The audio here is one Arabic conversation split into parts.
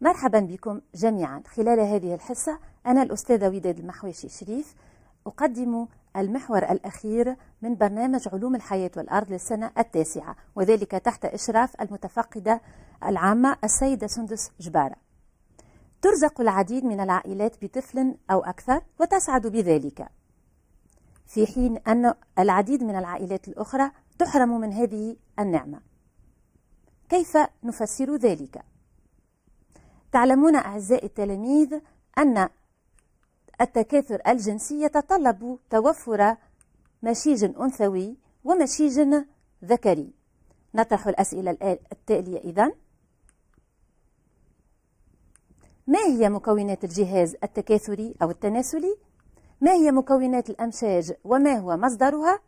مرحبا بكم جميعا خلال هذه الحصة أنا الأستاذة وداد المحويشي شريف أقدم المحور الأخير من برنامج علوم الحياة والأرض للسنة التاسعة وذلك تحت إشراف المتفقدة العامة السيدة سندس جبارة ترزق العديد من العائلات بطفل أو أكثر وتسعد بذلك في حين أن العديد من العائلات الأخرى تحرم من هذه النعمة كيف نفسر ذلك؟ تعلمون أعزائي التلاميذ أن التكاثر الجنسي يتطلب توفر مشيج أنثوي ومشيج ذكري نطرح الأسئلة التالية إذن ما هي مكونات الجهاز التكاثري أو التناسلي؟ ما هي مكونات الأمشاج وما هو مصدرها؟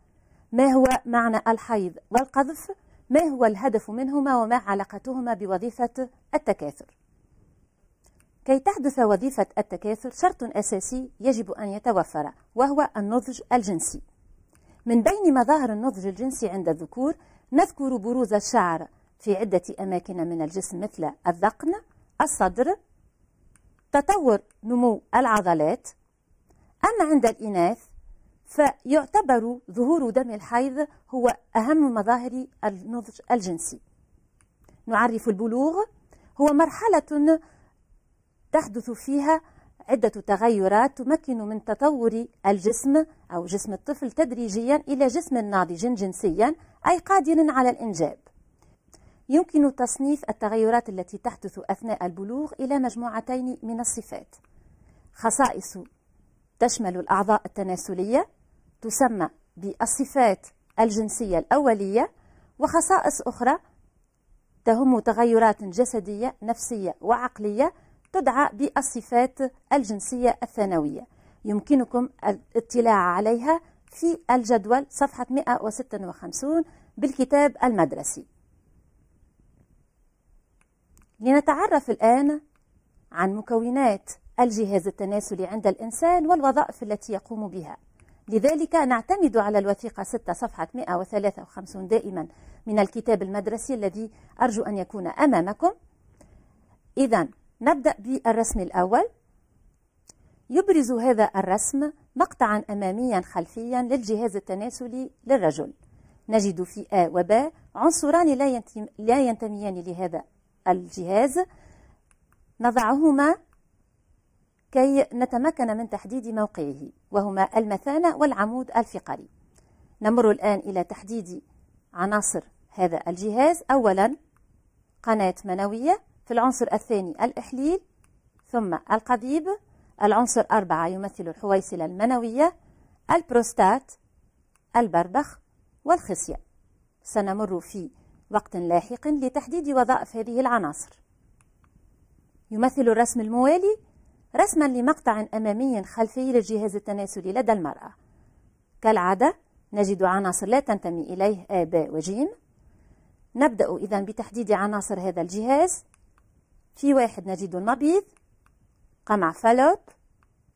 ما هو معنى الحيض والقذف ما هو الهدف منهما وما علاقتهما بوظيفة التكاثر كي تحدث وظيفة التكاثر شرط أساسي يجب أن يتوفر وهو النضج الجنسي من بين مظاهر النضج الجنسي عند الذكور نذكر بروز الشعر في عدة أماكن من الجسم مثل الذقن الصدر تطور نمو العضلات أما عند الإناث فيعتبر ظهور دم الحيض هو أهم مظاهر النضج الجنسي نعرف البلوغ هو مرحلة تحدث فيها عدة تغيرات تمكن من تطور الجسم أو جسم الطفل تدريجيا إلى جسم ناضج جنسيا أي قادر على الإنجاب يمكن تصنيف التغيرات التي تحدث أثناء البلوغ إلى مجموعتين من الصفات خصائص تشمل الأعضاء التناسلية تسمى بالصفات الجنسية الأولية وخصائص أخرى تهم تغيرات جسدية نفسية وعقلية تدعى بالصفات الجنسية الثانوية يمكنكم الاطلاع عليها في الجدول صفحة 156 بالكتاب المدرسي لنتعرف الآن عن مكونات الجهاز التناسلي عند الإنسان والوظائف التي يقوم بها لذلك نعتمد على الوثيقة 6 صفحة 153 دائما من الكتاب المدرسي الذي أرجو أن يكون أمامكم إذا نبدأ بالرسم الأول يبرز هذا الرسم مقطعا أماميا خلفيا للجهاز التناسلي للرجل نجد في آ وباء عنصران لا ينتميان لهذا الجهاز نضعهما كي نتمكن من تحديد موقعه وهما المثانة والعمود الفقري نمر الآن إلى تحديد عناصر هذا الجهاز أولا قناة منوية في العنصر الثاني الإحليل ثم القضيب العنصر أربعة يمثل الحويصلة المنوية البروستات البربخ والخصية سنمر في وقت لاحق لتحديد وظائف هذه العناصر يمثل الرسم الموالي رسما لمقطع أمامي خلفي للجهاز التناسلي لدى المرأة كالعادة نجد عناصر لا تنتمي إليه B و وجيم نبدأ إذا بتحديد عناصر هذا الجهاز في واحد نجد المبيض قمع فالوب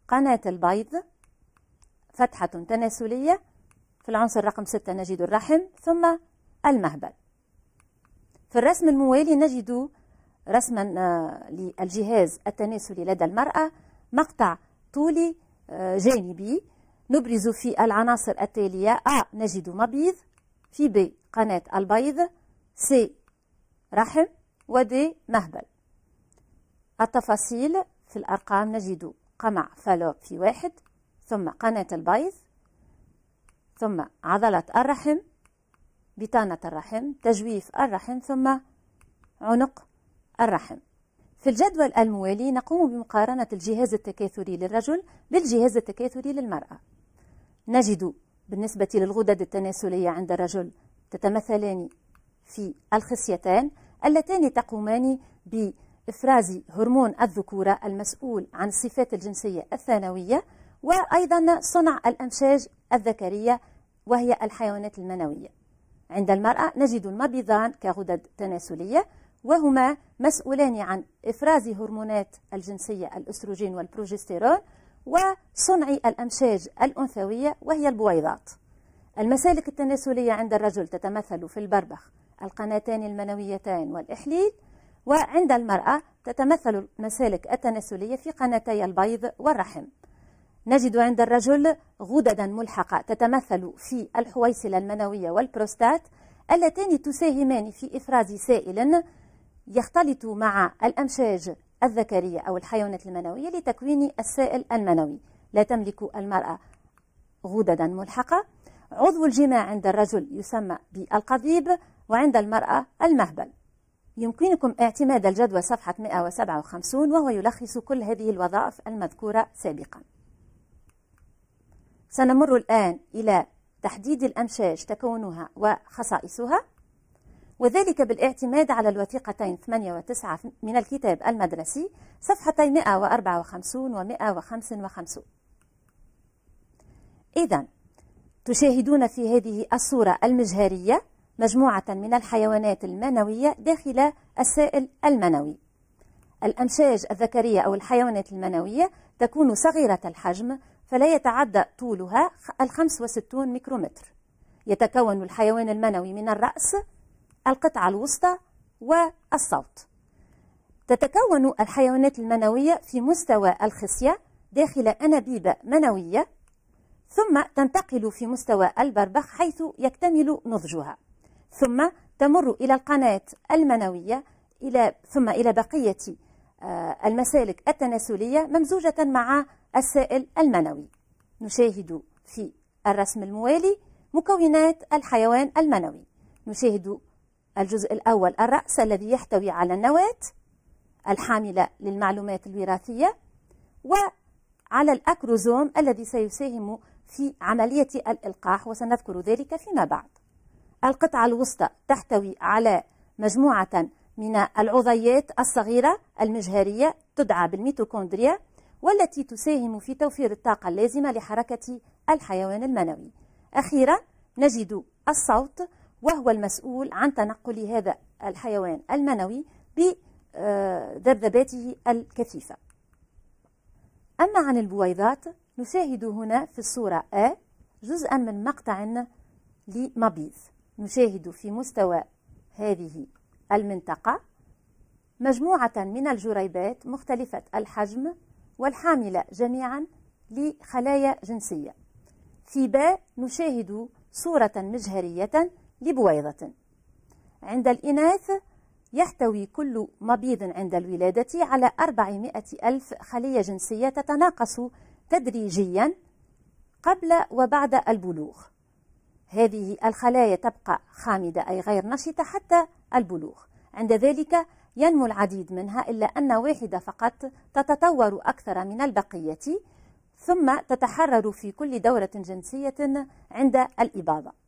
قناة البيض فتحة تناسلية في العنصر رقم ستة نجد الرحم ثم المهبل في الرسم الموالي نجد رسما آه، للجهاز التناسلي لدى المرأة مقطع طولي آه، جانبي نبرز في العناصر التالية أ نجد مبيض في ب قناة البيض س رحم د مهبل التفاصيل في الأرقام نجد قمع فالوب في واحد ثم قناة البيض ثم عضلة الرحم بطانة الرحم تجويف الرحم ثم عنق الرحم في الجدول الموالي نقوم بمقارنة الجهاز التكاثري للرجل بالجهاز التكاثري للمرأة نجد بالنسبة للغدد التناسلية عند الرجل تتمثلان في الخصيتان اللتان تقومان بإفراز هرمون الذكورة المسؤول عن الصفات الجنسية الثانوية وأيضا صنع الأمشاج الذكرية وهي الحيوانات المنوية عند المرأة نجد المبيضان كغدد تناسلية وهما مسؤولان عن إفراز هرمونات الجنسية الأستروجين والبروجستيرون وصنع الأمشاج الأنثوية وهي البويضات المسالك التناسلية عند الرجل تتمثل في البربخ القناتان المنويتان والإحليل وعند المرأة تتمثل المسالك التناسلية في قناتي البيض والرحم نجد عند الرجل غددا ملحقة تتمثل في الحويصلة المنوية والبروستات اللتان تساهمان في إفراز سائل يختلط مع الأمشاج الذكرية أو الحيوانات المنوية لتكوين السائل المنوي لا تملك المرأة غددا ملحقة عضو الجماع عند الرجل يسمى بالقضيب وعند المرأة المهبل يمكنكم اعتماد الجدول صفحة 157 وهو يلخص كل هذه الوظائف المذكورة سابقا سنمر الآن إلى تحديد الأمشاج تكونها وخصائصها وذلك بالاعتماد على الوثيقتين 8 و 9 من الكتاب المدرسي صفحتي 154 و 155 إذا تشاهدون في هذه الصورة المجهرية مجموعة من الحيوانات المنوية داخل السائل المنوي الأمشاج الذكرية أو الحيوانات المنوية تكون صغيرة الحجم فلا يتعدى طولها ال 65 ميكرومتر يتكون الحيوان المنوي من الرأس القطعة الوسطى والصوت تتكون الحيوانات المنوية في مستوى الخصية داخل أنابيب منوية ثم تنتقل في مستوى البربخ حيث يكتمل نضجها ثم تمر إلى القناة المنوية إلى ثم إلى بقية آه، المسالك التناسلية ممزوجة مع السائل المنوي نشاهد في الرسم الموالي مكونات الحيوان المنوي نشاهد الجزء الأول الرأس الذي يحتوي على النواة الحاملة للمعلومات الوراثية وعلى الأكروزوم الذي سيساهم في عملية الإلقاح وسنذكر ذلك فيما بعد القطعة الوسطى تحتوي على مجموعة من العضيات الصغيرة المجهرية تدعى بالميتوكوندريا والتي تساهم في توفير الطاقة اللازمة لحركة الحيوان المنوي أخيرا نجد الصوت وهو المسؤول عن تنقل هذا الحيوان المنوي بذبذباته الكثيفة أما عن البويضات نشاهد هنا في الصورة A جزءا من مقطع لمبيض نشاهد في مستوى هذه المنطقة مجموعة من الجريبات مختلفة الحجم والحاملة جميعا لخلايا جنسية في باء نشاهد صورة مجهرية لبويضة عند الإناث يحتوي كل مبيض عند الولادة على 400 ألف خلية جنسية تتناقص تدريجيا قبل وبعد البلوغ هذه الخلايا تبقى خامدة أي غير نشطة حتى البلوغ عند ذلك ينمو العديد منها إلا أن واحدة فقط تتطور أكثر من البقية ثم تتحرر في كل دورة جنسية عند الإباضة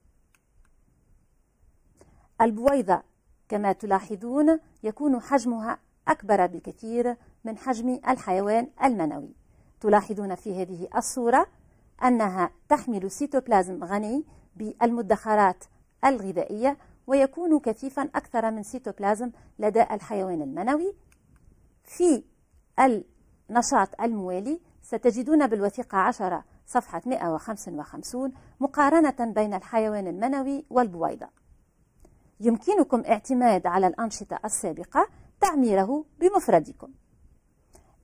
البويضة كما تلاحظون يكون حجمها أكبر بكثير من حجم الحيوان المنوي تلاحظون في هذه الصورة أنها تحمل سيتوبلازم غني بالمدخرات الغذائية ويكون كثيفا أكثر من سيتوبلازم لدى الحيوان المنوي في النشاط الموالي ستجدون بالوثيقة 10 صفحة 155 مقارنة بين الحيوان المنوي والبويضة يمكنكم اعتماد على الأنشطة السابقة تعميره بمفردكم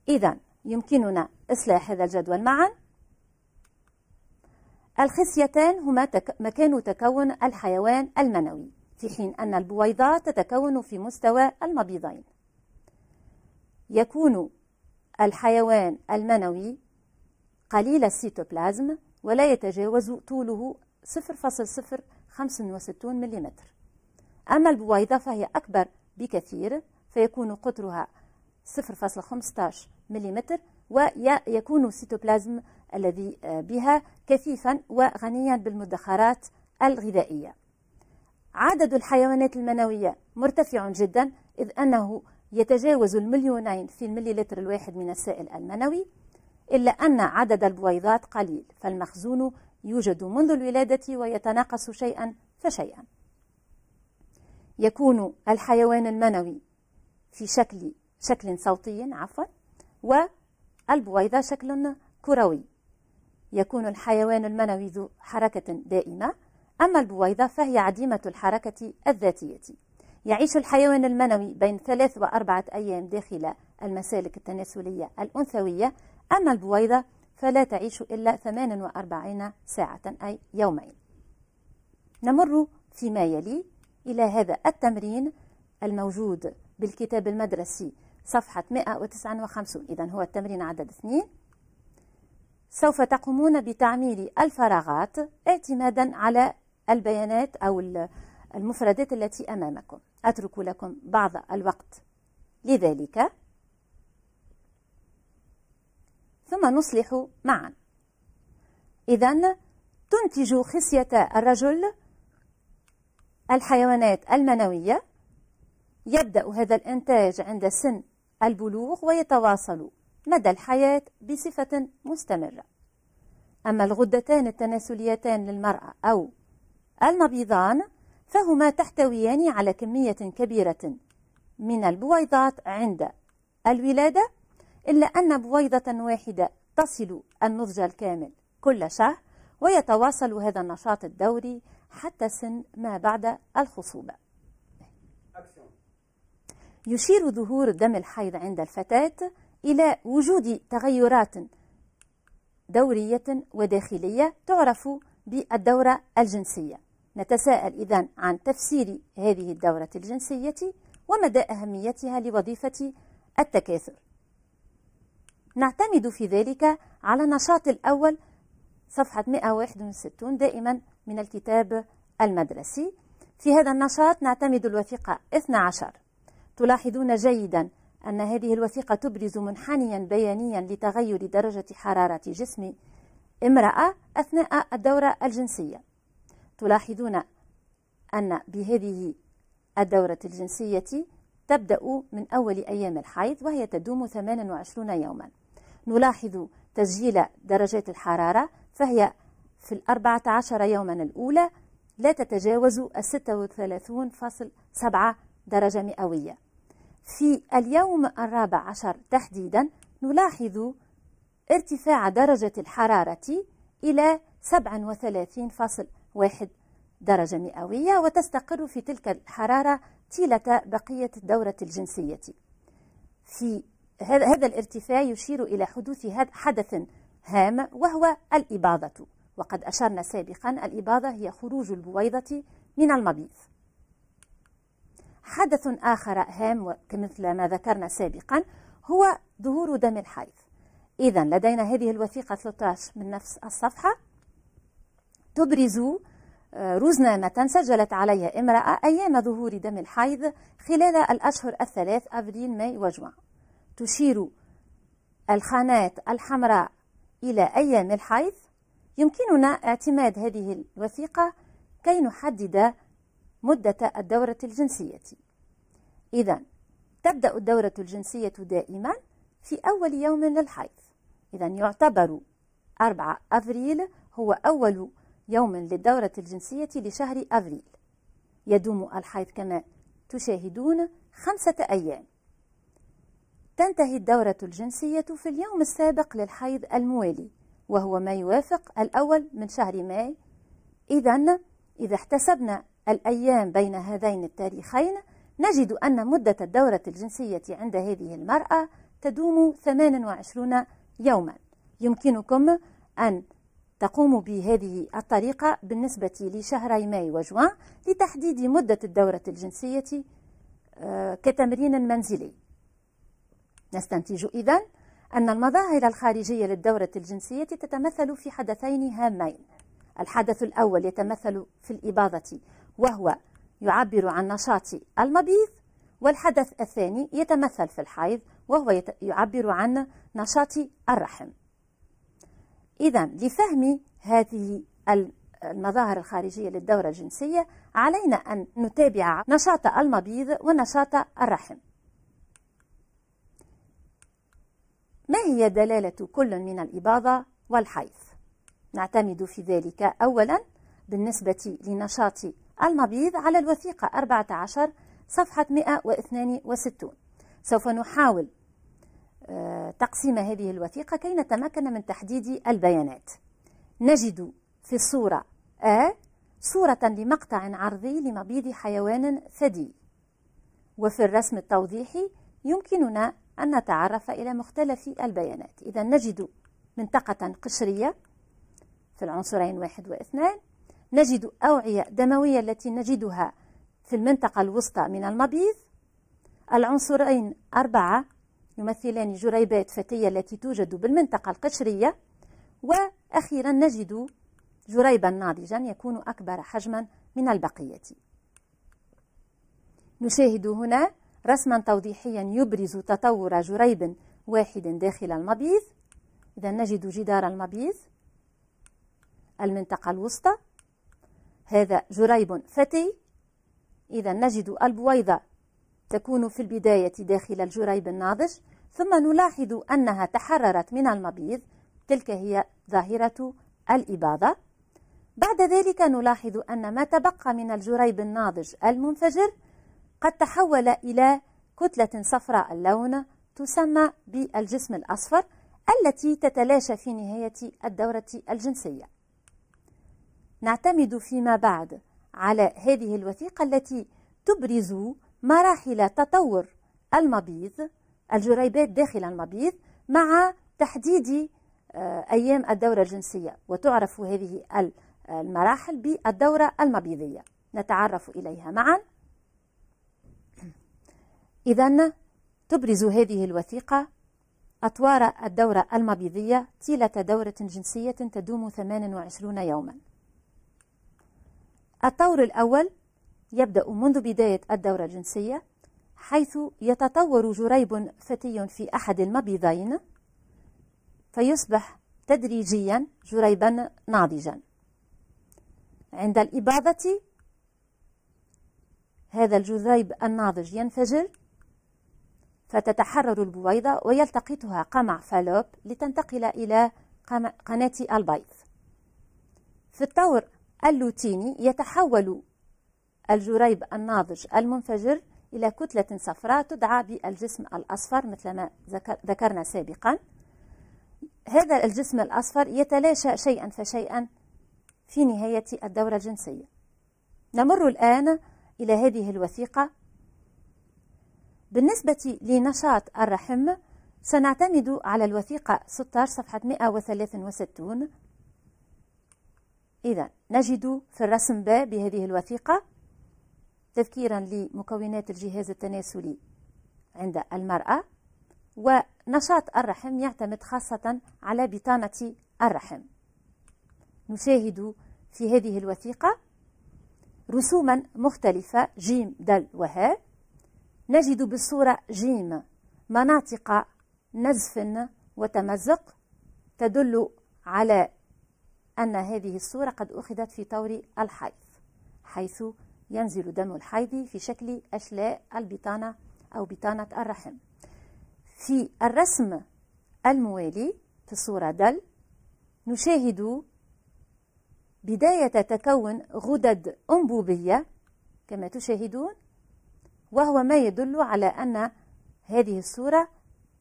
إذا يمكننا إصلاح هذا الجدول معا الخصيتان هما تك... مكان تكون الحيوان المنوي في حين أن البويضات تتكون في مستوى المبيضين يكون الحيوان المنوي قليل السيتوبلازم ولا يتجاوز طوله 0.065 ملم أما البويضة فهي أكبر بكثير فيكون قطرها 0.15 ملم ويكون السيتوبلازم الذي آه، بها كثيفا وغنيا بالمدخرات الغذائية عدد الحيوانات المنوية مرتفع جدا إذ أنه يتجاوز المليونين في المليلتر الواحد من السائل المنوي إلا أن عدد البويضات قليل فالمخزون يوجد منذ الولادة ويتناقص شيئا فشيئا يكون الحيوان المنوي في شكل شكل صوتي عفوا والبويضة شكل كروي يكون الحيوان المنوي ذو حركة دائمة أما البويضة فهي عديمة الحركة الذاتية يعيش الحيوان المنوي بين ثلاث وأربعة أيام داخل المسالك التناسلية الأنثوية أما البويضة فلا تعيش إلا 48 ساعة أي يومين نمر فيما يلي إلى هذا التمرين الموجود بالكتاب المدرسي صفحة 159 إذا هو التمرين عدد 2 سوف تقومون بتعميل الفراغات اعتمادا على البيانات أو المفردات التي أمامكم أترك لكم بعض الوقت لذلك ثم نصلح معا إذا تنتج خصية الرجل الحيوانات المنوية يبدأ هذا الإنتاج عند سن البلوغ ويتواصل مدى الحياة بصفة مستمرة أما الغدتان التناسليتان للمرأة أو النبيضان فهما تحتويان على كمية كبيرة من البويضات عند الولادة إلا أن بويضة واحدة تصل النضج الكامل كل شهر ويتواصل هذا النشاط الدوري حتى سن ما بعد الخصوبة يشير ظهور دم الحيض عند الفتاة إلى وجود تغيرات دورية وداخلية تعرف بالدورة الجنسية نتساءل إذا عن تفسير هذه الدورة الجنسية ومدى أهميتها لوظيفة التكاثر نعتمد في ذلك على نشاط الأول صفحة 161 دائما من الكتاب المدرسي في هذا النشاط نعتمد الوثيقة 12 تلاحظون جيدا أن هذه الوثيقة تبرز منحنيا بيانيا لتغير درجة حرارة جسم امرأة أثناء الدورة الجنسية تلاحظون أن بهذه الدورة الجنسية تبدأ من أول أيام الحيض وهي تدوم 28 يوما نلاحظ تسجيل درجات الحرارة فهي في الأربعة عشر يوما الأولى لا تتجاوز الستة وثلاثون فاصل سبعة درجة مئوية في اليوم الرابع عشر تحديدا نلاحظ ارتفاع درجة الحرارة إلى سبعة وثلاثين فاصل واحد درجة مئوية وتستقر في تلك الحرارة طيلة بقية الدورة الجنسية في هذا الارتفاع يشير إلى حدوث حدث هام وهو الإباضة وقد أشرنا سابقا الإباضة هي خروج البويضة من المبيض حدث آخر هام مثل ما ذكرنا سابقا هو ظهور دم الحيض إذا لدينا هذه الوثيقة 13 من نفس الصفحة تبرز آه، رزنامة سجلت عليها امرأة أيام ظهور دم الحيض خلال الأشهر الثلاث أبريل ماي وجوان تشير الخانات الحمراء إلى أيام الحيض يمكننا اعتماد هذه الوثيقة كي نحدد مدة الدورة الجنسية إذا تبدأ الدورة الجنسية دائما في أول يوم للحيض إذا يعتبر 4 أفريل هو أول يوم للدورة الجنسية لشهر أفريل يدوم الحيض كما تشاهدون خمسة أيام تنتهي الدورة الجنسية في اليوم السابق للحيض الموالي وهو ما يوافق الأول من شهر ماي إذا إذا احتسبنا الأيام بين هذين التاريخين نجد أن مدة الدورة الجنسية عند هذه المرأة تدوم 28 يوما يمكنكم أن تقوموا بهذه الطريقة بالنسبة لشهري ماي وجوان لتحديد مدة الدورة الجنسية آه، كتمرين منزلي نستنتج إذن أن المظاهر الخارجية للدورة الجنسية تتمثل في حدثين هامين الحدث الأول يتمثل في الإباضة وهو يعبر عن نشاط المبيض والحدث الثاني يتمثل في الحيض وهو يعبر عن نشاط الرحم إذا لفهم هذه المظاهر الخارجية للدورة الجنسية علينا أن نتابع نشاط المبيض ونشاط الرحم ما هي دلالة كل من الإباضة والحيض؟ نعتمد في ذلك أولا بالنسبة لنشاط المبيض على الوثيقة 14 صفحة 162 سوف نحاول آه، تقسيم هذه الوثيقة كي نتمكن من تحديد البيانات نجد في الصورة A صورة لمقطع عرضي لمبيض حيوان ثدي وفي الرسم التوضيحي يمكننا أن نتعرف إلى مختلف البيانات إذا نجد منطقة قشرية في العنصرين واحد واثنان نجد أوعية دموية التي نجدها في المنطقة الوسطى من المبيض العنصرين أربعة يمثلان جريبات فتية التي توجد بالمنطقة القشرية وأخيرا نجد جريبا ناضجا يكون أكبر حجما من البقية نشاهد هنا رسما توضيحيا يبرز تطور جريب واحد داخل المبيض إذا نجد جدار المبيض المنطقة الوسطى هذا جريب فتي إذا نجد البويضة تكون في البداية داخل الجريب الناضج ثم نلاحظ أنها تحررت من المبيض تلك هي ظاهرة الإباضة بعد ذلك نلاحظ أن ما تبقى من الجريب الناضج المنفجر قد تحول إلى كتلة صفراء اللون تسمى بالجسم الأصفر التي تتلاشى في نهاية الدورة الجنسية. نعتمد فيما بعد على هذه الوثيقة التي تبرز مراحل تطور المبيض الجريبات داخل المبيض مع تحديد آه، أيام الدورة الجنسية وتعرف هذه المراحل بالدورة المبيضية نتعرف إليها معاً إذا تبرز هذه الوثيقة أطوار الدورة المبيضية طيلة دورة جنسية تدوم 28 يوما الطور الأول يبدأ منذ بداية الدورة الجنسية حيث يتطور جريب فتي في أحد المبيضين فيصبح تدريجيا جريبا ناضجا عند الإباضة هذا الجريب الناضج ينفجر فتتحرر البويضة ويلتقطها قمع فالوب لتنتقل إلى قناة البيض في الطور اللوتيني يتحول الجريب الناضج المنفجر إلى كتلة صفراء تدعى بالجسم الأصفر مثل ما ذكرنا سابقا هذا الجسم الأصفر يتلاشى شيئا فشيئا في نهاية الدورة الجنسية نمر الآن إلى هذه الوثيقة بالنسبة لنشاط الرحم سنعتمد على الوثيقة 16 صفحة 163 إذا نجد في الرسم ب بهذه الوثيقة تذكيرا لمكونات الجهاز التناسلي عند المرأة ونشاط الرحم يعتمد خاصة على بطانة الرحم نشاهد في هذه الوثيقة رسوما مختلفة جيم دل وهاب نجد بالصورة جيم مناطق نزف وتمزق تدل على أن هذه الصورة قد أخذت في طور الحيض حيث ينزل دم الحيض في شكل أشلاء البطانة أو بطانة الرحم في الرسم الموالي في الصورة دل نشاهد بداية تكون غدد أنبوبية كما تشاهدون وهو ما يدل على أن هذه الصورة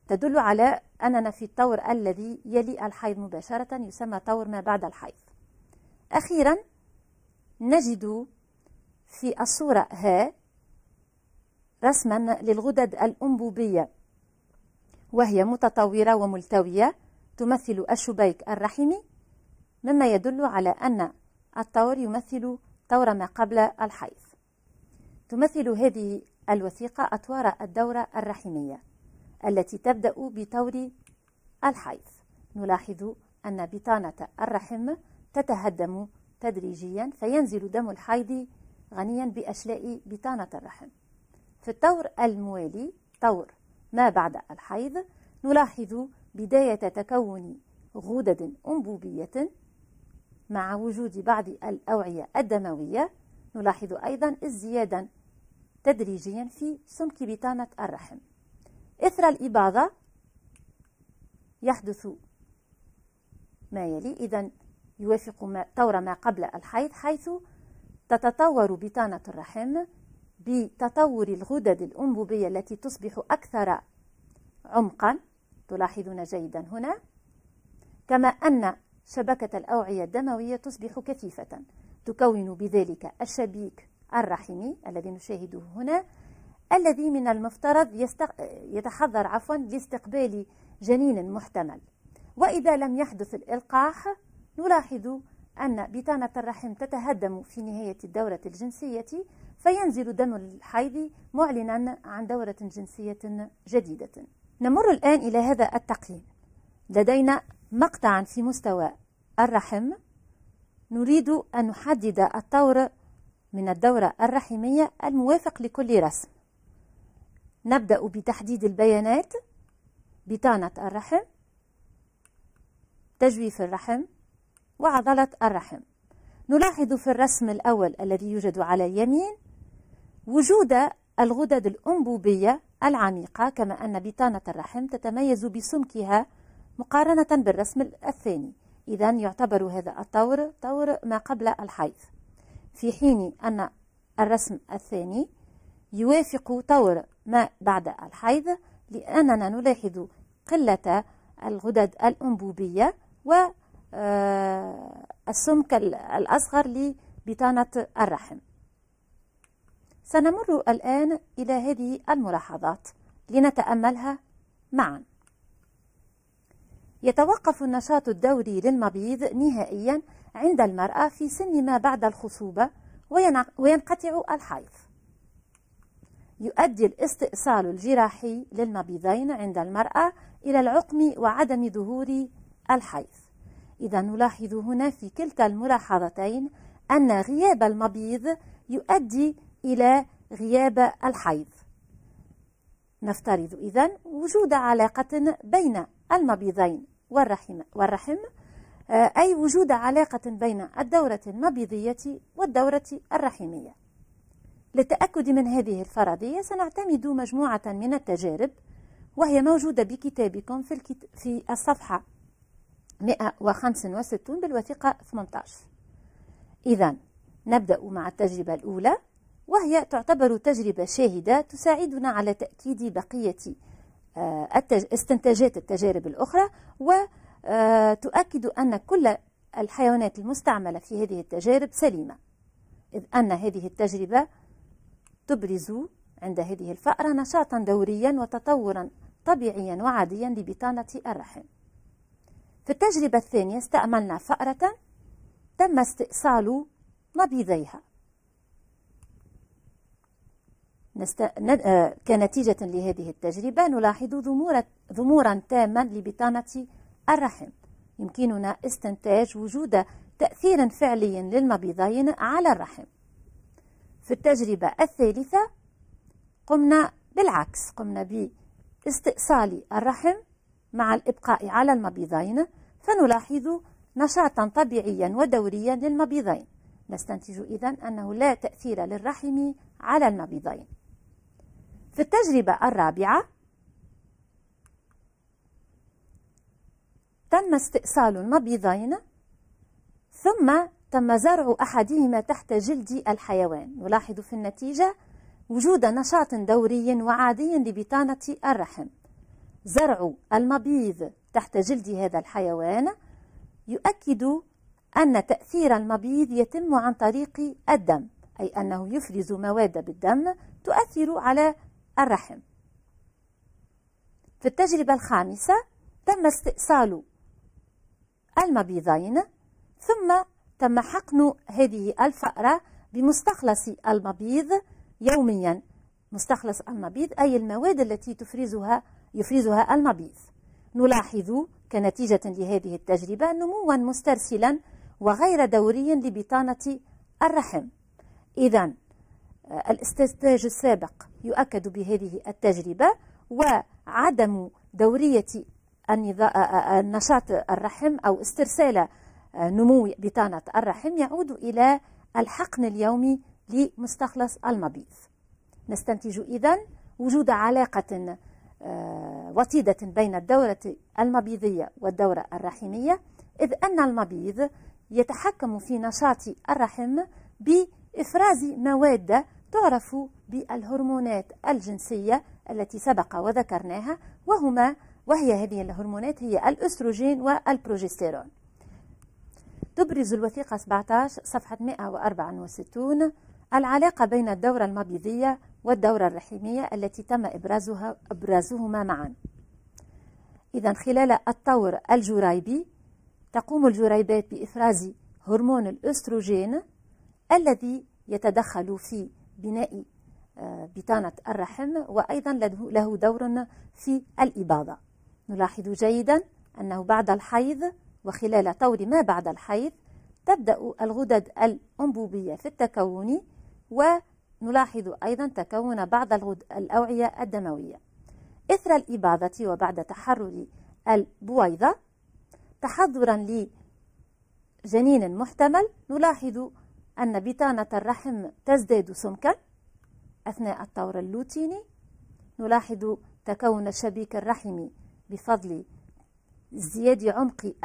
تدل على أننا في الطور الذي يلي الحيض مباشرة يسمى طور ما بعد الحيض أخيرا نجد في الصورة ها رسما للغدد الأنبوبية وهي متطورة وملتوية تمثل الشبيك الرحمي مما يدل على أن الطور يمثل طور ما قبل الحيض تمثل هذه الوثيقة أطوار الدورة الرحمية التي تبدأ بطور الحيض نلاحظ أن بطانة الرحم تتهدم تدريجيا فينزل دم الحيض غنيا بأشلاء بطانة الرحم في الطور الموالي طور ما بعد الحيض نلاحظ بداية تكون غدد أنبوبية مع وجود بعض الأوعية الدموية نلاحظ أيضا ازديادا تدريجيا في سمك بطانة الرحم إثر الإباضة يحدث ما يلي إذا يوافق ما طور ما قبل الحيض حيث تتطور بطانة الرحم بتطور الغدد الأنبوبية التي تصبح أكثر عمقا تلاحظون جيدا هنا كما أن شبكة الأوعية الدموية تصبح كثيفة تكون بذلك الشبيك الرحمي الذي نشاهده هنا الذي من المفترض يستق... يتحضر عفوا لاستقبال جنين محتمل وإذا لم يحدث الإلقاح نلاحظ أن بطانة الرحم تتهدم في نهاية الدورة الجنسية فينزل دم الحيض معلنا عن دورة جنسية جديدة نمر الآن إلى هذا التقييم لدينا مقطعا في مستوى الرحم نريد أن نحدد الطور من الدورة الرحمية الموافق لكل رسم نبدأ بتحديد البيانات بطانة الرحم تجويف الرحم وعضلة الرحم نلاحظ في الرسم الأول الذي يوجد على اليمين وجود الغدد الأنبوبية العميقة كما أن بطانة الرحم تتميز بسمكها مقارنة بالرسم الثاني إذا يعتبر هذا الطور طور ما قبل الحيض في حين أن الرسم الثاني يوافق طور ما بعد الحيض لأننا نلاحظ قلة الغدد الأنبوبية والسمك آه، الأصغر لبطانة الرحم سنمر الآن إلى هذه الملاحظات لنتأملها معاً يتوقف النشاط الدوري للمبيض نهائيا عند المرأة في سن ما بعد الخصوبة وينقطع الحيض يؤدي الاستئصال الجراحي للمبيضين عند المرأة إلى العقم وعدم ظهور الحيض إذا نلاحظ هنا في كلتا الملاحظتين أن غياب المبيض يؤدي إلى غياب الحيض نفترض إذن وجود علاقة بين المبيضين والرحم, والرحم آه، أي وجود علاقة بين الدورة المبيضية والدورة الرحمية. للتأكد من هذه الفرضية سنعتمد مجموعة من التجارب وهي موجودة بكتابكم في, الكت... في الصفحة 165 بالوثيقة 18 إذا نبدأ مع التجربة الأولى وهي تعتبر تجربة شاهدة تساعدنا على تأكيد بقية آه، استنتاجات التجارب الأخرى وتؤكد آه، أن كل الحيوانات المستعملة في هذه التجارب سليمة إذ أن هذه التجربة تبرز عند هذه الفأرة نشاطا دوريا وتطورا طبيعيا وعاديا لبطانة الرحم في التجربة الثانية استعملنا فأرة تم استئصال نبيضيها نست... ند... آه... كنتيجة لهذه التجربة نلاحظ ذمورة... ذمورا تاما لبطانة الرحم يمكننا استنتاج وجود تأثير فعلي للمبيضين على الرحم في التجربة الثالثة قمنا بالعكس قمنا باستئصال الرحم مع الإبقاء على المبيضين فنلاحظ نشاطا طبيعيا ودوريا للمبيضين نستنتج إذن أنه لا تأثير للرحم على المبيضين في التجربة الرابعة تم استئصال المبيضين ثم تم زرع أحدهما تحت جلد الحيوان نلاحظ في النتيجة وجود نشاط دوري وعادي لبطانة الرحم زرع المبيض تحت جلد هذا الحيوان يؤكد أن تأثير المبيض يتم عن طريق الدم أي أنه يفرز مواد بالدم تؤثر على الرحم في التجربة الخامسة تم استئصال المبيضين ثم تم حقن هذه الفأرة بمستخلص المبيض يوميا مستخلص المبيض أي المواد التي تفرزها يفرزها المبيض نلاحظ كنتيجة لهذه التجربة نموا مسترسلا وغير دوري لبطانة الرحم إذا الاستنتاج السابق يؤكد بهذه التجربة وعدم دورية النشاط الرحم أو استرسال نمو بطانة الرحم يعود إلى الحقن اليومي لمستخلص المبيض نستنتج إذن وجود علاقة آه، وطيدة بين الدورة المبيضية والدورة الرحمية إذ أن المبيض يتحكم في نشاط الرحم بإفراز مواد تعرف بالهرمونات الجنسية التي سبق وذكرناها وهما وهي هذه الهرمونات هي الأستروجين والبروجستيرون تبرز الوثيقة 17 صفحة 164 العلاقة بين الدورة المبيضية والدورة الرحمية التي تم إبرازها إبرازهما معا إذا خلال الطور الجريبي تقوم الجريبات بإفراز هرمون الأستروجين الذي يتدخل في بناء آه، بطانة الرحم وأيضا له دور في الإباضة نلاحظ جيدا أنه بعد الحيض وخلال طور ما بعد الحيض تبدأ الغدد الأنبوبية في التكون ونلاحظ أيضا تكون بعض الأوعية الدموية إثر الإباضة وبعد تحرر البويضة تحضرا لجنين محتمل نلاحظ أن بطانة الرحم تزداد سمكا أثناء الطور اللوتيني نلاحظ تكون شبيك الرحم بفضل ازدياد عمق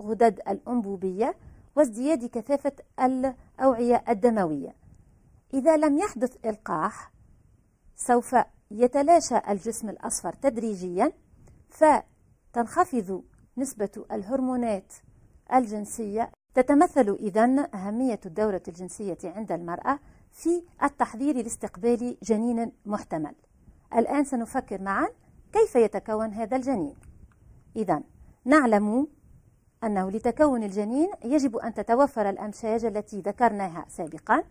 الغدد الأنبوبية وازدياد كثافة الأوعية الدموية إذا لم يحدث إلقاح سوف يتلاشى الجسم الأصفر تدريجيا فتنخفض نسبة الهرمونات الجنسية تتمثل إذا أهمية الدورة الجنسية عند المرأة في التحضير لاستقبال جنين محتمل. الآن سنفكر معا كيف يتكون هذا الجنين. إذا نعلم أنه لتكون الجنين يجب أن تتوفر الأمشاج التي ذكرناها سابقا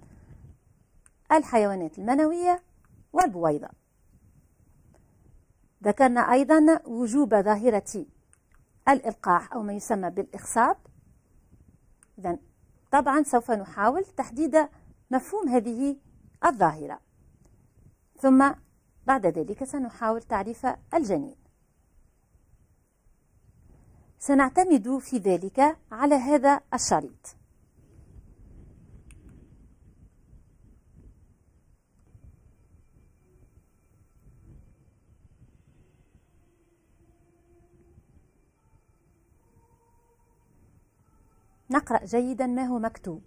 الحيوانات المنوية والبويضة ذكرنا أيضا وجوب ظاهرة الإلقاح أو ما يسمى بالإخصاب إذا طبعا سوف نحاول تحديد مفهوم هذه الظاهرة ثم بعد ذلك سنحاول تعريف الجنين سنعتمد في ذلك على هذا الشريط نقرأ جيدا ما هو مكتوب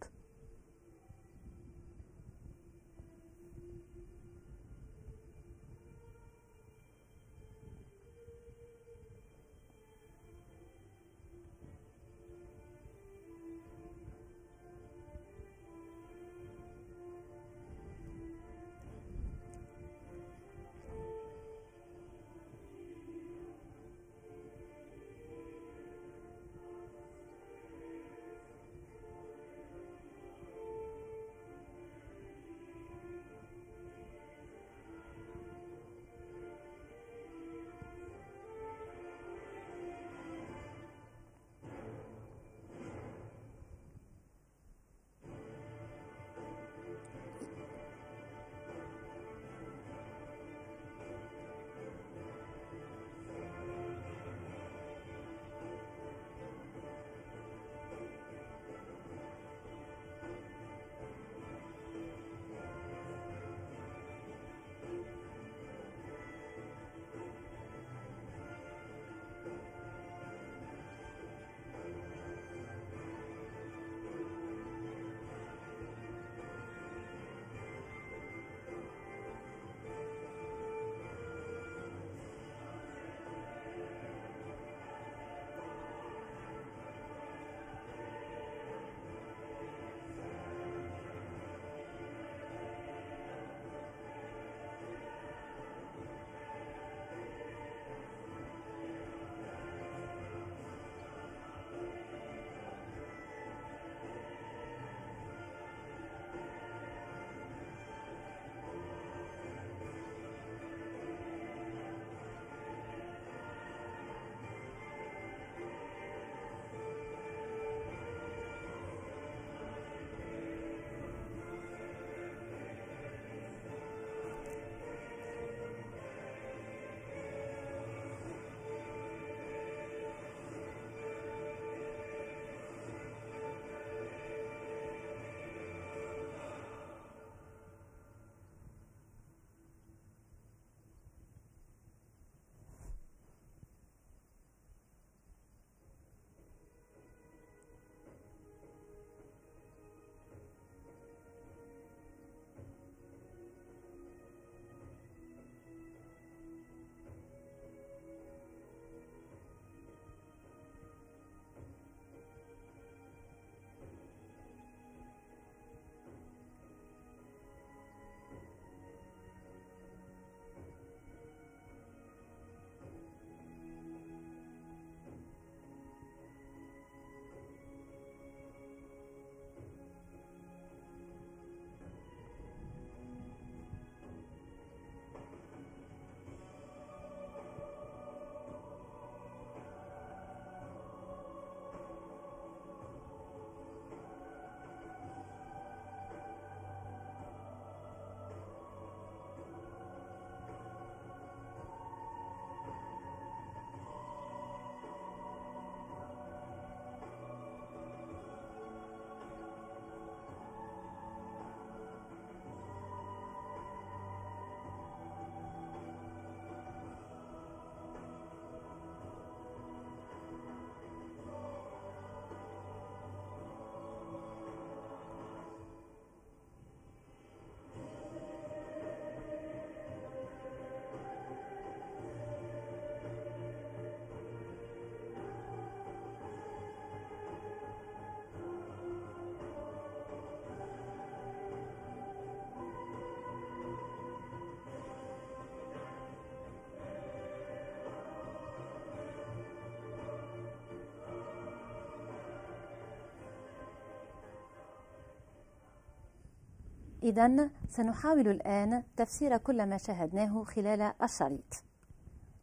إذا سنحاول الآن تفسير كل ما شاهدناه خلال الشريط.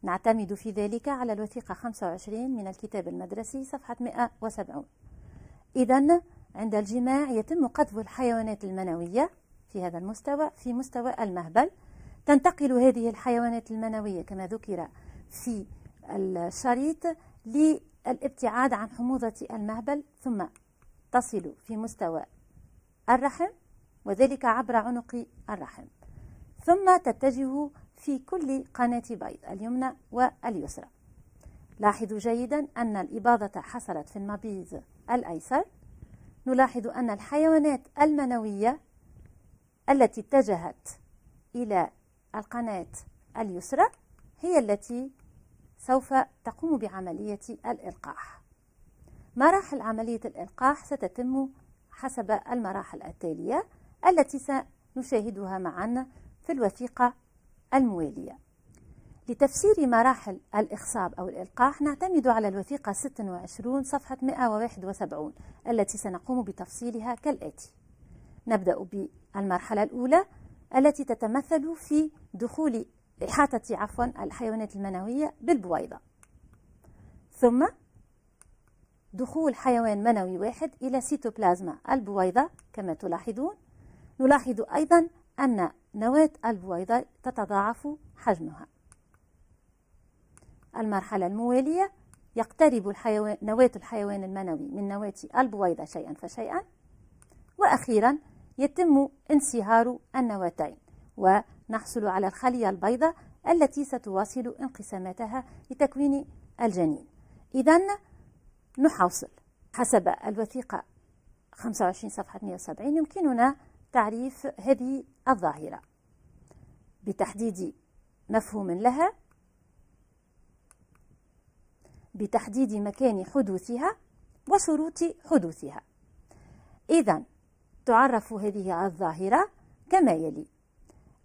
نعتمد في ذلك على الوثيقة 25 من الكتاب المدرسي صفحة 170. إذا عند الجماع يتم قذف الحيوانات المنوية في هذا المستوى في مستوى المهبل. تنتقل هذه الحيوانات المنوية كما ذكر في الشريط للابتعاد عن حموضة المهبل ثم تصل في مستوى الرحم وذلك عبر عنق الرحم ثم تتجه في كل قناة بيض اليمنى واليسرى لاحظوا جيدا أن الإباضة حصلت في المبيض الأيسر نلاحظ أن الحيوانات المنوية التي اتجهت إلى القناة اليسرى هي التي سوف تقوم بعملية الإلقاح مراحل عملية الإلقاح ستتم حسب المراحل التالية التي سنشاهدها معا في الوثيقة الموالية لتفسير مراحل الإخصاب أو الإلقاح نعتمد على الوثيقة 26 صفحة 171 التي سنقوم بتفصيلها كالآتي نبدأ بالمرحلة الأولى التي تتمثل في دخول إحاطة عفوا الحيوانات المنوية بالبويضة ثم دخول حيوان منوي واحد إلى سيتوبلازما البويضة كما تلاحظون نلاحظ أيضا أن نواة البويضة تتضاعف حجمها المرحلة الموالية يقترب الحيوان نواة الحيوان المنوي من نواة البويضة شيئا فشيئا وأخيرا يتم انصهار النواتين ونحصل على الخلية البيضاء التي ستواصل انقساماتها لتكوين الجنين إذا نحوصل حسب الوثيقة 25 صفحة 170 يمكننا تعريف هذه الظاهرة بتحديد مفهوم لها بتحديد مكان حدوثها وشروط حدوثها إذا تعرف هذه الظاهرة كما يلي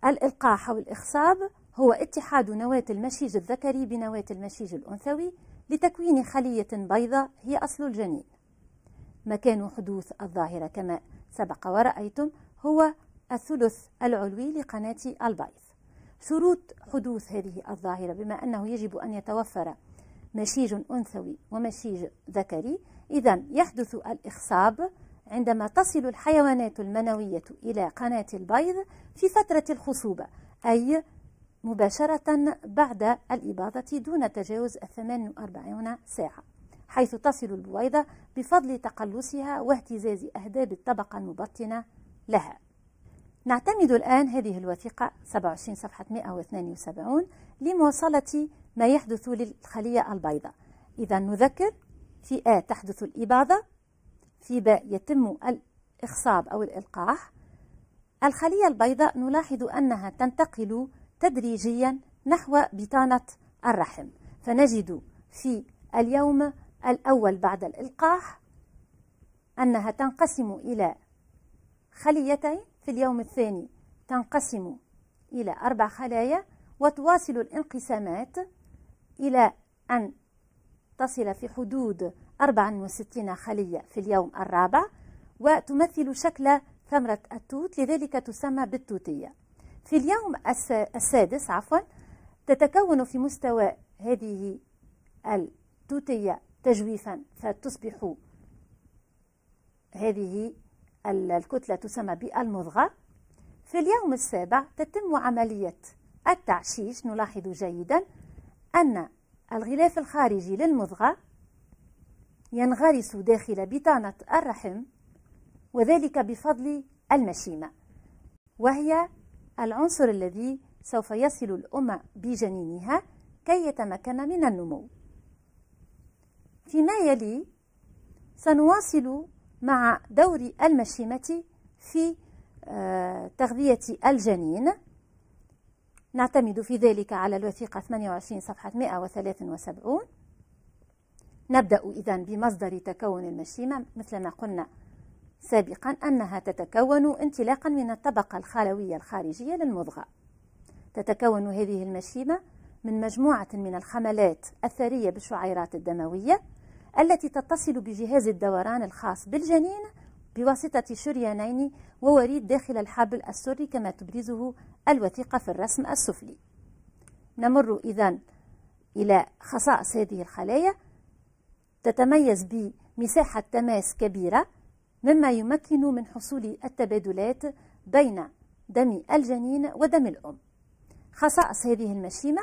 الإلقاح أو الإخصاب هو اتحاد نواة المشيج الذكري بنواة المشيج الأنثوي لتكوين خلية بيضاء هي أصل الجنين مكان حدوث الظاهرة كما سبق ورأيتم هو الثلث العلوي لقناة البيض شروط حدوث هذه الظاهرة بما أنه يجب أن يتوفر مشيج أنثوي ومشيج ذكري إذا يحدث الإخصاب عندما تصل الحيوانات المنوية إلى قناة البيض في فترة الخصوبة أي مباشرة بعد الإباضة دون تجاوز 48 ساعة حيث تصل البويضة بفضل تقلصها واهتزاز أهداب الطبقة المبطنة لها نعتمد الآن هذه الوثيقة 27 صفحة 172 لمواصلة ما يحدث للخلية البيضاء إذا نذكر في آ تحدث الإباضة في ب يتم الإخصاب أو الإلقاح الخلية البيضاء نلاحظ أنها تنتقل تدريجيا نحو بطانة الرحم فنجد في اليوم الأول بعد الإلقاح أنها تنقسم إلى خليتين في اليوم الثاني تنقسم إلى أربع خلايا وتواصل الانقسامات إلى أن تصل في حدود 64 خلية في اليوم الرابع وتمثل شكل ثمرة التوت لذلك تسمى بالتوتية في اليوم السادس عفوا تتكون في مستوى هذه التوتية تجويفا فتصبح هذه الكتلة تسمى بالمضغة في اليوم السابع تتم عملية التعشيش نلاحظ جيدا أن الغلاف الخارجي للمضغة ينغرس داخل بطانة الرحم وذلك بفضل المشيمة وهي العنصر الذي سوف يصل الأم بجنينها كي يتمكن من النمو فيما يلي سنواصل مع دور المشيمة في آه، تغذية الجنين نعتمد في ذلك على الوثيقة 28 صفحة 173 نبدأ إذا بمصدر تكون المشيمة مثل ما قلنا سابقا أنها تتكون انطلاقا من الطبقة الخلوية الخارجية للمضغة تتكون هذه المشيمة من مجموعة من الخملات الثرية بالشعيرات الدموية التي تتصل بجهاز الدوران الخاص بالجنين بواسطة شريانين ووريد داخل الحبل السري كما تبرزه الوثيقة في الرسم السفلي نمر إذا إلى خصائص هذه الخلايا تتميز بمساحة تماس كبيرة مما يمكن من حصول التبادلات بين دم الجنين ودم الأم خصائص هذه المشيمة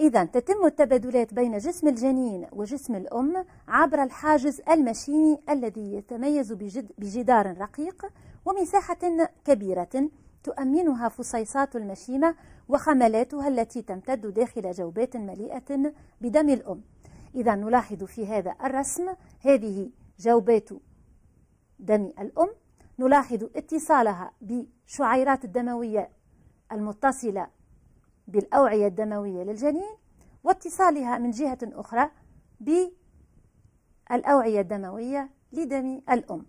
إذا تتم التبادلات بين جسم الجنين وجسم الأم عبر الحاجز المشيني الذي يتميز بجدار رقيق ومساحة كبيرة تؤمنها فصيصات المشيمة وخملاتها التي تمتد داخل جوبات مليئة بدم الأم إذا نلاحظ في هذا الرسم هذه جوبات دم الأم نلاحظ اتصالها بشعيرات الدموية المتصلة بالأوعية الدموية للجنين واتصالها من جهة أخرى بالأوعية الدموية لدم الأم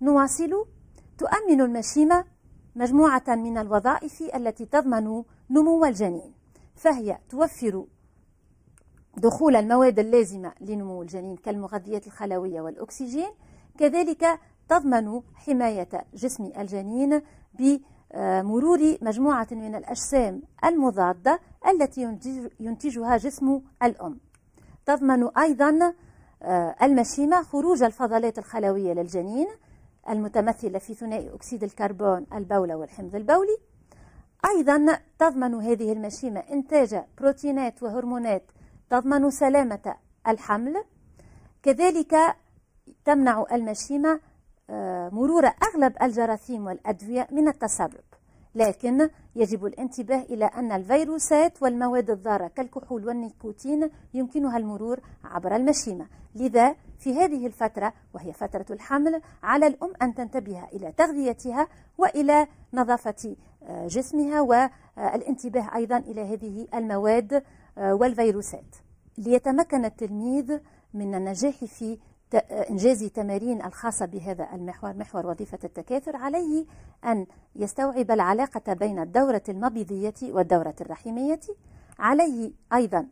نواصل تؤمن المشيمة مجموعة من الوظائف التي تضمن نمو الجنين فهي توفر دخول المواد اللازمة لنمو الجنين كالمغذيات الخلوية والأكسجين كذلك تضمن حماية جسم الجنين ب مرور مجموعة من الأجسام المضادة التي ينتجها جسم الأم تضمن أيضا آه، المشيمة خروج الفضلات الخلوية للجنين المتمثلة في ثنائي أكسيد الكربون البولة والحمض البولي أيضا تضمن هذه المشيمة إنتاج بروتينات وهرمونات تضمن سلامة الحمل كذلك تمنع المشيمة آه، مرور أغلب الجراثيم والأدوية من التسرب لكن يجب الانتباه إلى أن الفيروسات والمواد الضارة كالكحول والنيكوتين يمكنها المرور عبر المشيمة لذا في هذه الفترة وهي فترة الحمل على الأم أن تنتبه إلى تغذيتها وإلى نظافة آه، جسمها والانتباه أيضا إلى هذه المواد آه، والفيروسات ليتمكن التلميذ من النجاح في إنجاز تمارين الخاصة بهذا المحور محور وظيفة التكاثر عليه أن يستوعب العلاقة بين الدورة المبيضية والدورة الرحمية عليه أيضا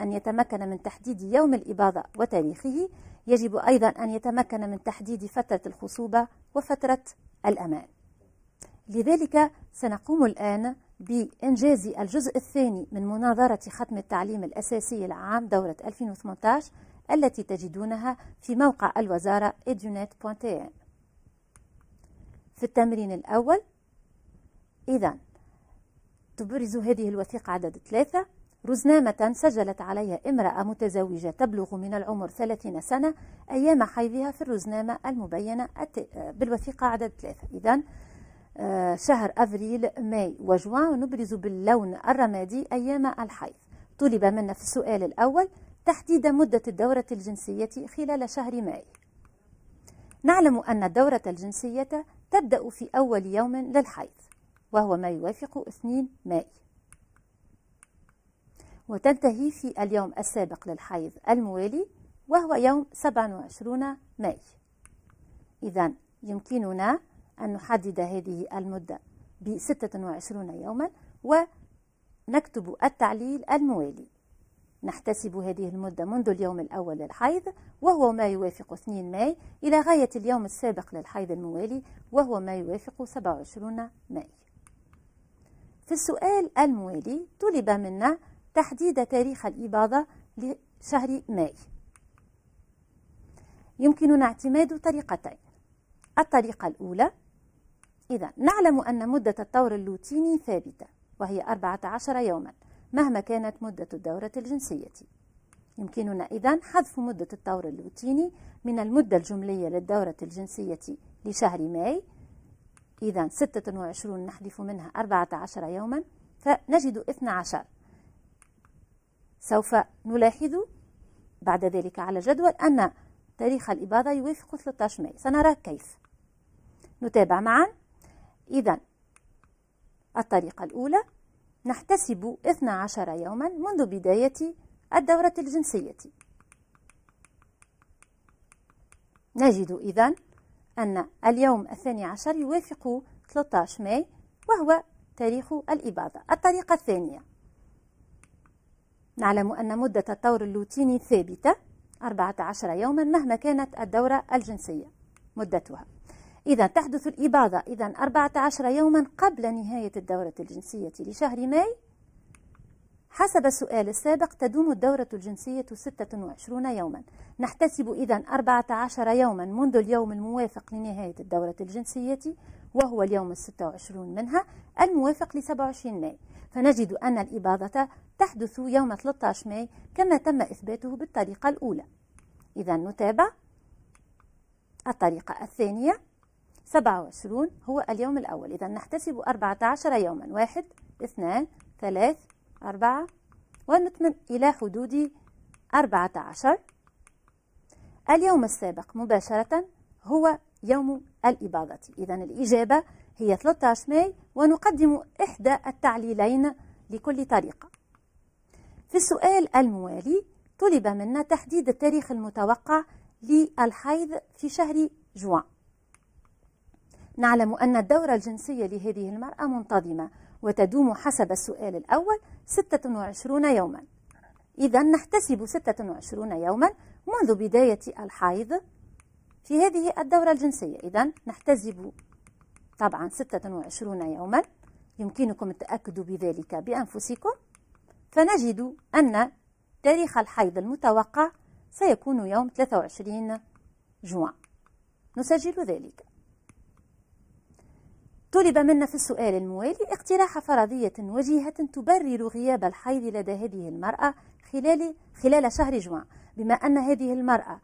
أن يتمكن من تحديد يوم الإباضة وتاريخه يجب أيضا أن يتمكن من تحديد فترة الخصوبة وفترة الأمان لذلك سنقوم الآن بإنجاز الجزء الثاني من مناظرة ختم التعليم الأساسي العام دورة 2018 التي تجدونها في موقع الوزارة edunet.am في التمرين الأول إذا تبرز هذه الوثيقة عدد ثلاثة رزنامة سجلت عليها امرأة متزوجة تبلغ من العمر 30 سنة أيام حيضها في الرزنامة المبينة بالوثيقة عدد ثلاثة إذا آه، شهر أفريل ماي وجوان نبرز باللون الرمادي أيام الحيض طلب منا في السؤال الأول تحديد مدة الدورة الجنسية خلال شهر ماي نعلم أن الدورة الجنسية تبدأ في أول يوم للحيض وهو ما يوافق 2 ماي وتنتهي في اليوم السابق للحيض الموالي وهو يوم 27 ماي إذا يمكننا أن نحدد هذه المدة ب 26 يوما ونكتب التعليل الموالي نحتسب هذه المدة منذ اليوم الأول للحيض وهو ما يوافق 2 ماي إلى غاية اليوم السابق للحيض الموالي وهو ما يوافق 27 ماي في السؤال الموالي طلب منا تحديد تاريخ الإباضة لشهر ماي يمكننا اعتماد طريقتين الطريقة الأولى إذا نعلم أن مدة الطور اللوتيني ثابتة وهي 14 يوماً مهما كانت مدة الدورة الجنسية يمكننا إذا حذف مدة الطور اللوتيني من المدة الجملية للدورة الجنسية لشهر ماي إذا 26 نحذف منها 14 يوما فنجد 12 سوف نلاحظ بعد ذلك على الجدول أن تاريخ الإباضة يوافق 13 ماي سنرى كيف نتابع معا إذا الطريقة الأولى نحتسب 12 يوما منذ بداية الدورة الجنسية نجد إذن أن اليوم الثاني عشر يوافق 13 ماي وهو تاريخ الإباضة الطريقة الثانية نعلم أن مدة الطور اللوتيني ثابتة 14 يوما مهما كانت الدورة الجنسية مدتها إذا تحدث الإباضة إذا 14 يوما قبل نهاية الدورة الجنسية لشهر ماي حسب السؤال السابق تدوم الدورة الجنسية 26 يوما نحتسب إذا 14 يوما منذ اليوم الموافق لنهاية الدورة الجنسية وهو اليوم 26 منها الموافق ل 27 ماي فنجد أن الإباضة تحدث يوم 13 ماي كما تم إثباته بالطريقة الأولى إذا نتابع الطريقة الثانية 27 هو اليوم الأول إذا نحتسب 14 يوما واحد اثنان ثلاث أربعة ونكمل إلى حدود 14 اليوم السابق مباشرة هو يوم الإباضة إذا الإجابة هي 13 ماي ونقدم إحدى التعليلين لكل طريقة في السؤال الموالي طلب منا تحديد التاريخ المتوقع للحيض في شهر جوان نعلم أن الدورة الجنسية لهذه المرأة منتظمة وتدوم حسب السؤال الأول 26 يوما إذا نحتسب 26 يوما منذ بداية الحيض في هذه الدورة الجنسية إذا نحتسب طبعا 26 يوما يمكنكم التأكد بذلك بأنفسكم فنجد أن تاريخ الحيض المتوقع سيكون يوم 23 جوان نسجل ذلك طلب منا في السؤال الموالي اقتراح فرضية وجيهة تبرر غياب الحيض لدى هذه المرأة خلال خلال شهر جوان بما أن هذه المرأة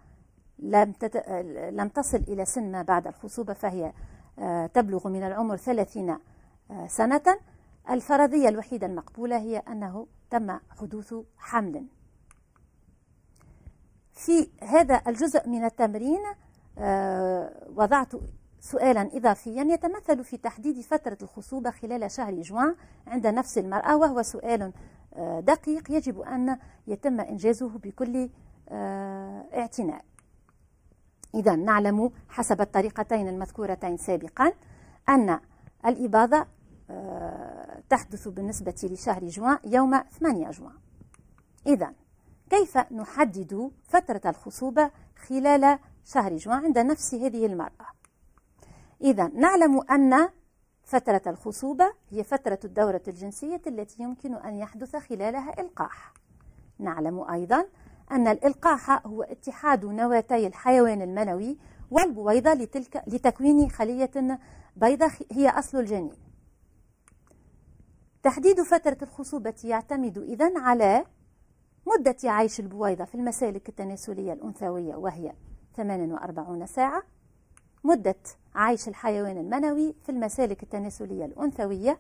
لم, تت... لم تصل إلى سن ما بعد الخصوبة فهي آه، تبلغ من العمر ثلاثين آه، سنة الفرضية الوحيدة المقبولة هي أنه تم حدوث حمل في هذا الجزء من التمرين آه، وضعت سؤالا إضافيا يتمثل في تحديد فترة الخصوبة خلال شهر جوان عند نفس المرأة وهو سؤال آه، دقيق يجب أن يتم إنجازه بكل آه، اعتناء إذا نعلم حسب الطريقتين المذكورتين سابقا أن الإباضة آه، تحدث بالنسبة لشهر جوان يوم 8 جوان إذا كيف نحدد فترة الخصوبة خلال شهر جوان عند نفس هذه المرأة إذا نعلم أن فترة الخصوبة هي فترة الدورة الجنسية التي يمكن أن يحدث خلالها إلقاح. نعلم أيضا أن الإلقاح هو اتحاد نواتي الحيوان المنوي والبويضة لتلك لتكوين خلية بيضة هي أصل الجنين. تحديد فترة الخصوبة يعتمد إذا على مدة عيش البويضة في المسالك التناسلية الأنثوية وهي 48 ساعة مدة عيش الحيوان المنوي في المسالك التناسلية الأنثوية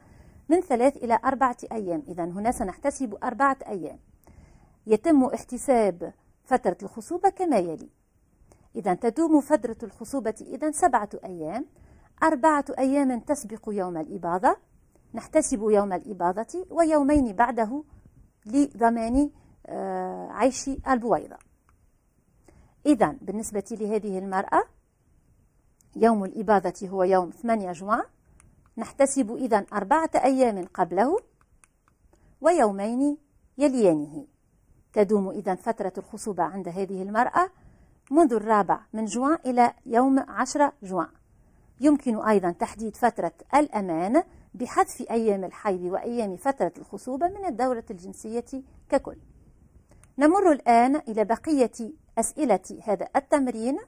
من ثلاث إلى أربعة أيام إذا هنا سنحتسب أربعة أيام يتم احتساب فترة الخصوبة كما يلي إذا تدوم فترة الخصوبة إذا سبعة أيام أربعة أيام تسبق يوم الإباضة نحتسب يوم الإباضة ويومين بعده لضمان آه، عيش البويضة إذا بالنسبة لهذه المرأة يوم الإباضة هو يوم 8 جمعة نحتسب إذا أربعة أيام قبله ويومين يليانه تدوم إذا فترة الخصوبة عند هذه المرأة منذ الرابع من جوان إلى يوم 10 جوان يمكن أيضا تحديد فترة الأمان بحذف أيام الحيض وأيام فترة الخصوبة من الدورة الجنسية ككل نمر الآن إلى بقية أسئلة هذا التمرين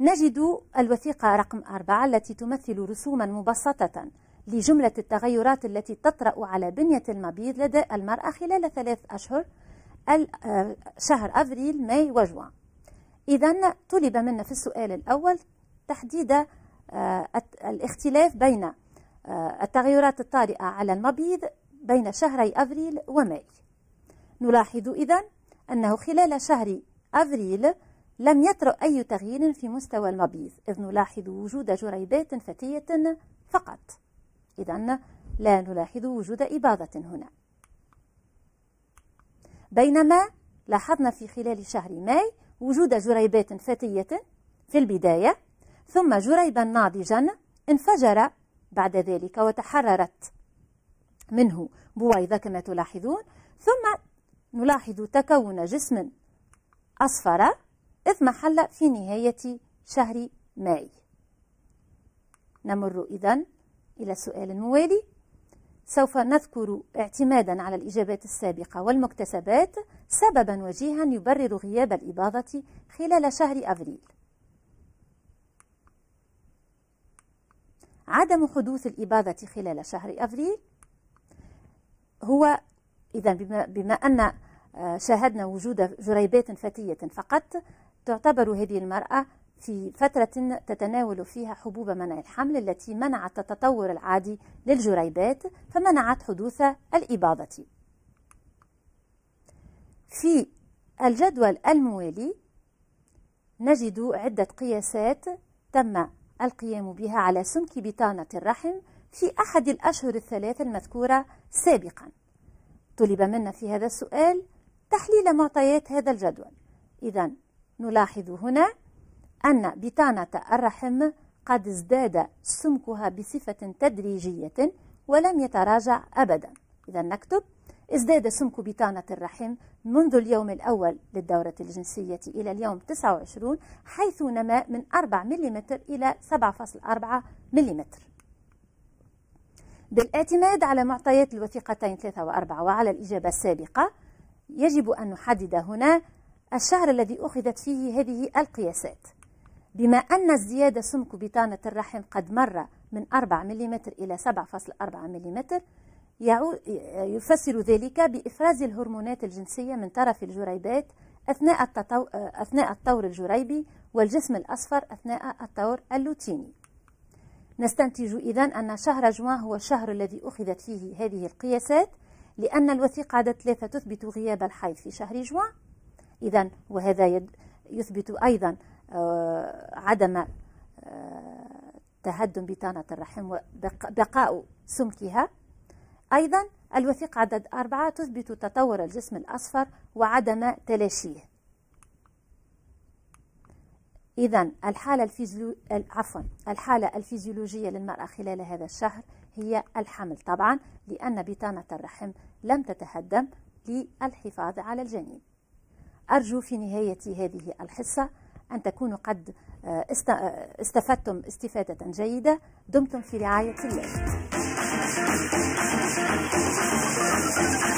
نجد الوثيقة رقم أربعة التي تمثل رسوما مبسطة لجملة التغيرات التي تطرأ على بنية المبيض لدى المرأة خلال ثلاث أشهر آه، شهر أفريل ماي وجوان إذا طلب منا في السؤال الأول تحديد آه، الاختلاف بين آه، التغيرات الطارئة على المبيض بين شهري أفريل وماي نلاحظ إذا أنه خلال شهر أفريل لم يطرأ أي تغيير في مستوى المبيض إذ نلاحظ وجود جريبات فتية فقط إذا لا نلاحظ وجود إباضة هنا بينما لاحظنا في خلال شهر ماي وجود جريبات فتية في البداية ثم جريبا ناضجا انفجر بعد ذلك وتحررت منه بويضة كما تلاحظون ثم نلاحظ تكون جسم أصفر إذ حل في نهاية شهر ماي نمر إذا إلى السؤال الموالي سوف نذكر اعتمادا على الإجابات السابقة والمكتسبات سببا وجيها يبرر غياب الإباضة خلال شهر أفريل عدم حدوث الإباضة خلال شهر أفريل هو إذا بما, بما أن آه، شاهدنا وجود جريبات فتية فقط تعتبر هذه المرأة في فترة تتناول فيها حبوب منع الحمل التي منعت التطور العادي للجريبات فمنعت حدوث الإباضة. في الجدول الموالي نجد عدة قياسات تم القيام بها على سمك بطانة الرحم في أحد الأشهر الثلاثة المذكورة سابقا. طلب منا في هذا السؤال تحليل معطيات هذا الجدول. إذا نلاحظ هنا أن بطانة الرحم قد ازداد سمكها بصفة تدريجية ولم يتراجع أبدا إذا نكتب ازداد سمك بطانة الرحم منذ اليوم الأول للدورة الجنسية إلى اليوم 29 حيث نما من 4 ملم إلى 7.4 ملم بالاعتماد على معطيات الوثيقتين 3 و4 وعلى الإجابة السابقة يجب أن نحدد هنا الشهر الذي أخذت فيه هذه القياسات بما أن الزيادة سمك بطانة الرحم قد مر من 4 ملم إلى 7.4 ملم يفسر ذلك بإفراز الهرمونات الجنسية من طرف الجريبات أثناء, التطو... أثناء الطور الجريبي والجسم الأصفر أثناء الطور اللوتيني نستنتج إذن أن شهر جوان هو الشهر الذي أخذت فيه هذه القياسات لأن الوثيقة عدد ثلاثة تثبت غياب الحيض في شهر جوان إذا وهذا يثبت أيضا آه، عدم آه، تهدم بطانة الرحم وبقاء سمكها أيضا الوثيقة عدد أربعة تثبت تطور الجسم الأصفر وعدم تلاشيه إذا الحالة الفيزيو... عفوا الحالة الفيزيولوجية للمرأة خلال هذا الشهر هي الحمل طبعا لأن بطانة الرحم لم تتهدم للحفاظ على الجنين أرجو في نهاية هذه الحصة أن تكونوا قد آه، آه، استفدتم استفادة جيدة دمتم في رعاية الله